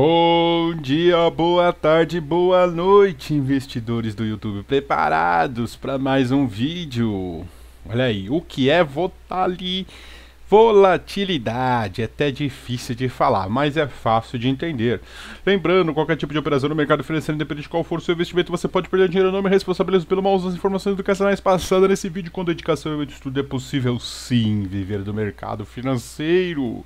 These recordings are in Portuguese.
Bom dia, boa tarde, boa noite, investidores do YouTube, preparados para mais um vídeo. Olha aí, o que é volatilidade? É até difícil de falar, mas é fácil de entender. Lembrando, qualquer tipo de operação no mercado financeiro, independente de qual for o seu investimento, você pode perder dinheiro. Não me responsabilizo pelo mau uso das informações educacionais passadas nesse vídeo com dedicação e estudo. É possível sim viver do mercado financeiro.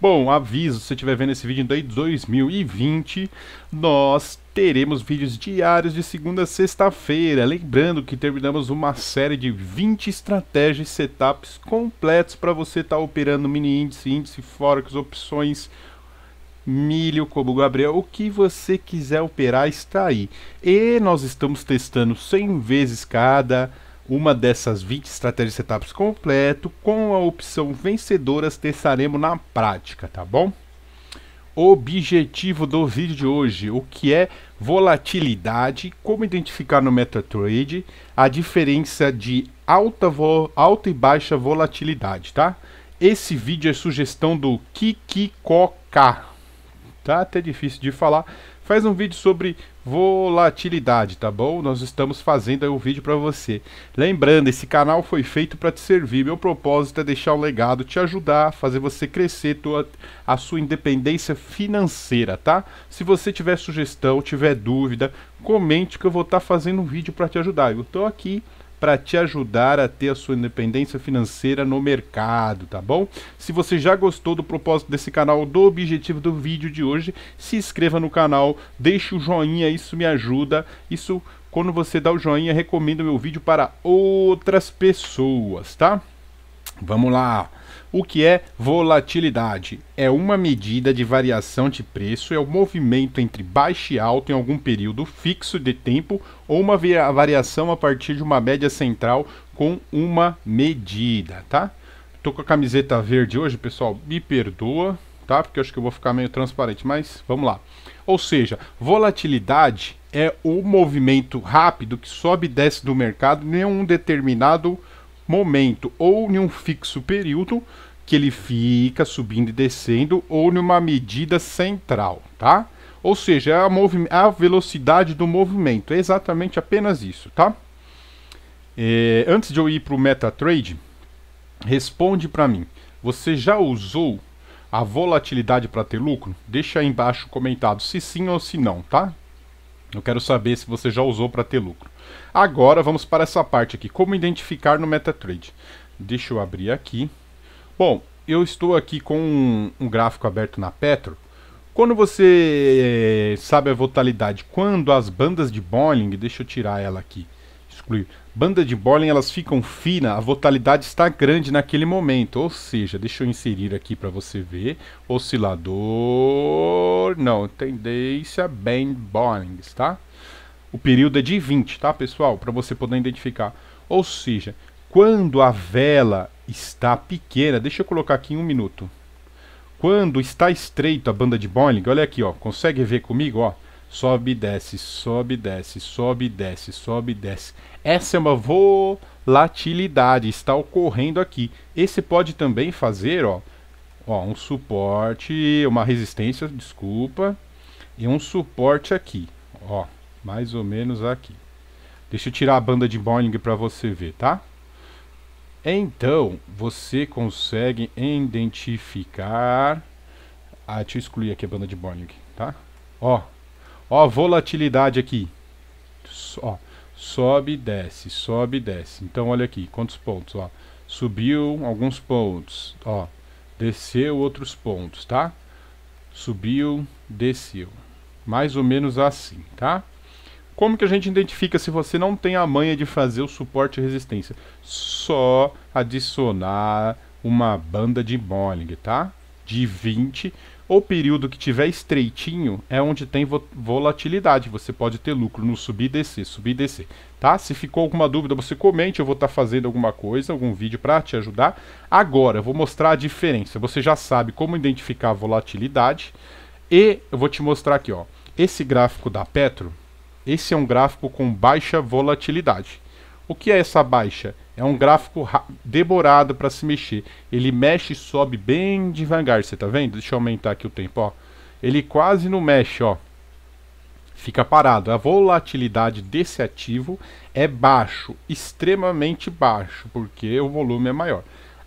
Bom, aviso, se você estiver vendo esse vídeo em 2020, nós teremos vídeos diários de segunda a sexta-feira. Lembrando que terminamos uma série de 20 estratégias e setups completos para você estar tá operando mini índice, índice, forex, opções, milho, como o Gabriel, o que você quiser operar está aí. E nós estamos testando 100 vezes cada uma dessas 20 estratégias de setups completo, com a opção vencedoras, testaremos na prática, tá bom? Objetivo do vídeo de hoje, o que é volatilidade, como identificar no MetaTrader a diferença de alta, alta e baixa volatilidade, tá? Esse vídeo é sugestão do Kikikoka, tá até difícil de falar, faz um vídeo sobre volatilidade, tá bom? Nós estamos fazendo aí um vídeo para você. Lembrando, esse canal foi feito para te servir. Meu propósito é deixar um legado, te ajudar, fazer você crescer tua, a sua independência financeira, tá? Se você tiver sugestão, tiver dúvida, comente que eu vou estar tá fazendo um vídeo para te ajudar. Eu estou aqui para te ajudar a ter a sua independência financeira no mercado, tá bom? Se você já gostou do propósito desse canal, do objetivo do vídeo de hoje, se inscreva no canal, deixe o joinha, isso me ajuda, isso quando você dá o joinha, recomenda meu vídeo para outras pessoas, tá? Vamos lá. O que é volatilidade? É uma medida de variação de preço, é o movimento entre baixo e alto em algum período fixo de tempo ou uma variação a partir de uma média central com uma medida, tá? Tô com a camiseta verde hoje, pessoal, me perdoa, tá? Porque eu acho que eu vou ficar meio transparente, mas vamos lá. Ou seja, volatilidade é o movimento rápido que sobe e desce do mercado em um determinado momento ou em um fixo período que ele fica subindo e descendo ou numa medida central, tá? Ou seja, é a, é a velocidade do movimento, é exatamente apenas isso, tá? É, antes de eu ir para o MetaTrade, responde para mim, você já usou a volatilidade para ter lucro? Deixa aí embaixo comentado se sim ou se não, tá? Eu quero saber se você já usou para ter lucro. Agora vamos para essa parte aqui, como identificar no MetaTrader. Deixa eu abrir aqui. Bom, eu estou aqui com um, um gráfico aberto na Petro. Quando você eh, sabe a volatilidade, quando as bandas de Bolling? deixa eu tirar ela aqui, excluir. Banda de Borlen, elas ficam fina, a volatilidade está grande naquele momento. Ou seja, deixa eu inserir aqui para você ver. Oscilador, não, tendência band Borling, tá? O período é de 20, tá, pessoal? Para você poder identificar. Ou seja, quando a vela está pequena, deixa eu colocar aqui em um minuto. Quando está estreito a banda de Bolling olha aqui, ó, consegue ver comigo, ó? Sobe e desce, sobe e desce, sobe e desce, sobe e desce. Essa é uma volatilidade, está ocorrendo aqui. Esse pode também fazer, ó, ó, um suporte, uma resistência, desculpa, e um suporte aqui, ó, mais ou menos aqui. Deixa eu tirar a banda de Boeing para você ver, tá? Então, você consegue identificar... Ah, deixa eu excluir aqui a banda de Boeing, tá? Ó, Ó, volatilidade aqui. Ó, sobe, desce, sobe, desce. Então, olha aqui, quantos pontos, ó. Subiu alguns pontos, ó. Desceu outros pontos, tá? Subiu, desceu. Mais ou menos assim, tá? Como que a gente identifica se você não tem a manha de fazer o suporte e resistência? Só adicionar uma banda de Bollinger, tá? De 20 o período que tiver estreitinho é onde tem volatilidade. Você pode ter lucro no subir e descer, subir e descer, tá? Se ficou alguma dúvida, você comente. Eu vou estar tá fazendo alguma coisa, algum vídeo para te ajudar. Agora, eu vou mostrar a diferença. Você já sabe como identificar a volatilidade. E eu vou te mostrar aqui, ó. Esse gráfico da Petro, esse é um gráfico com baixa volatilidade. O que é essa baixa? É um gráfico demorado para se mexer. Ele mexe e sobe bem devagar, você tá vendo? Deixa eu aumentar aqui o tempo, ó. Ele quase não mexe, ó. Fica parado. A volatilidade desse ativo é baixo, extremamente baixo, porque o volume é maior.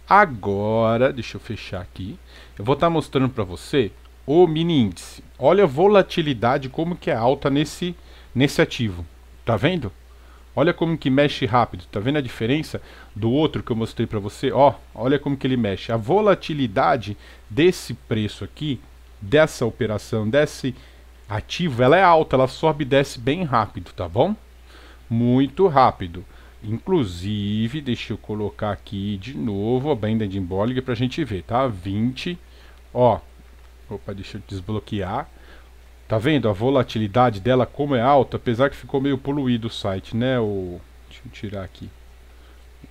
Agora, deixa eu fechar aqui. Eu vou estar tá mostrando para você o mini índice. Olha a volatilidade como que é alta nesse nesse ativo. Tá vendo? Olha como que mexe rápido, tá vendo a diferença do outro que eu mostrei para você? Ó, olha como que ele mexe. A volatilidade desse preço aqui, dessa operação, desse ativo, ela é alta, ela sobe e desce bem rápido, tá bom? Muito rápido. Inclusive, deixa eu colocar aqui de novo a banda de Bollinger para a gente ver, tá? 20, ó, opa, deixa eu desbloquear Tá vendo a volatilidade dela como é alta, apesar que ficou meio poluído o site, né? O... Deixa eu tirar aqui.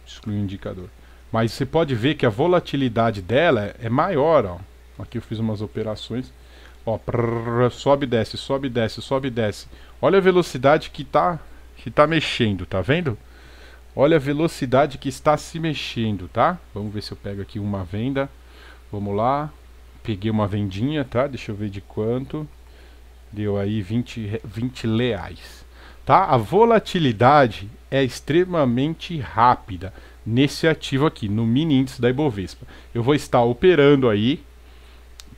Excluir o indicador. Mas você pode ver que a volatilidade dela é maior, ó. Aqui eu fiz umas operações. Ó, prrr, sobe, desce, sobe, desce, sobe, desce. Olha a velocidade que tá, que tá mexendo, tá vendo? Olha a velocidade que está se mexendo, tá? Vamos ver se eu pego aqui uma venda. Vamos lá. Peguei uma vendinha, tá? Deixa eu ver de quanto. Deu aí 20, 20 leais. Tá? A volatilidade é extremamente rápida nesse ativo aqui, no mini índice da Ibovespa. Eu vou estar operando aí,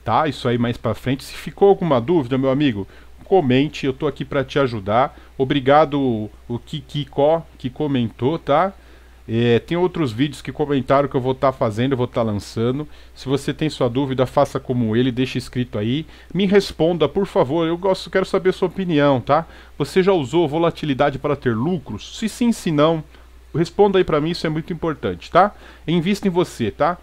tá? Isso aí mais para frente. Se ficou alguma dúvida, meu amigo, comente, eu tô aqui para te ajudar. Obrigado o Kikiko que comentou, tá? É, tem outros vídeos que comentaram que eu vou estar tá fazendo, eu vou estar tá lançando. Se você tem sua dúvida, faça como ele, deixe escrito aí. Me responda, por favor, eu gosto, quero saber a sua opinião, tá? Você já usou volatilidade para ter lucros? Se sim, se não, responda aí para mim, isso é muito importante, tá? Invista em você, tá?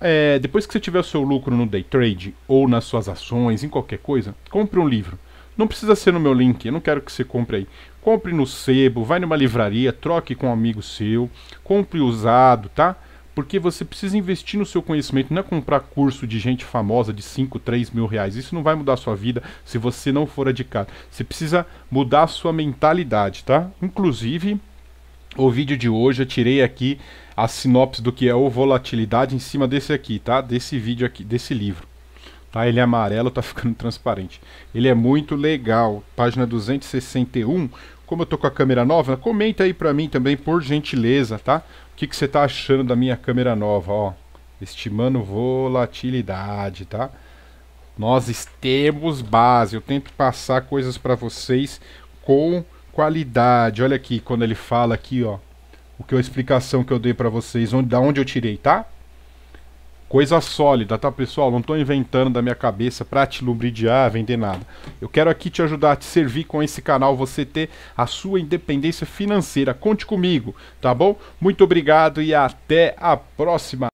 É, depois que você tiver o seu lucro no day trade ou nas suas ações, em qualquer coisa, compre um livro. Não precisa ser no meu link, eu não quero que você compre aí. Compre no sebo, vai numa livraria, troque com um amigo seu, compre usado, tá? Porque você precisa investir no seu conhecimento, não é comprar curso de gente famosa de 5, 3 mil reais. Isso não vai mudar a sua vida se você não for adicado. Você precisa mudar a sua mentalidade, tá? Inclusive, o vídeo de hoje eu tirei aqui a sinopse do que é o volatilidade em cima desse aqui, tá? Desse vídeo aqui, desse livro. Tá? Ele é amarelo, tá ficando transparente. Ele é muito legal. Página 261, como eu tô com a câmera nova, comenta aí pra mim também, por gentileza, tá? O que, que você tá achando da minha câmera nova, ó. Estimando volatilidade, tá? Nós temos base, eu tento passar coisas para vocês com qualidade. Olha aqui, quando ele fala aqui, ó, o que é a explicação que eu dei para vocês, onde, da onde eu tirei, tá? Coisa sólida, tá pessoal? Não estou inventando da minha cabeça para te lubridiar, vender nada. Eu quero aqui te ajudar a te servir com esse canal, você ter a sua independência financeira. Conte comigo, tá bom? Muito obrigado e até a próxima.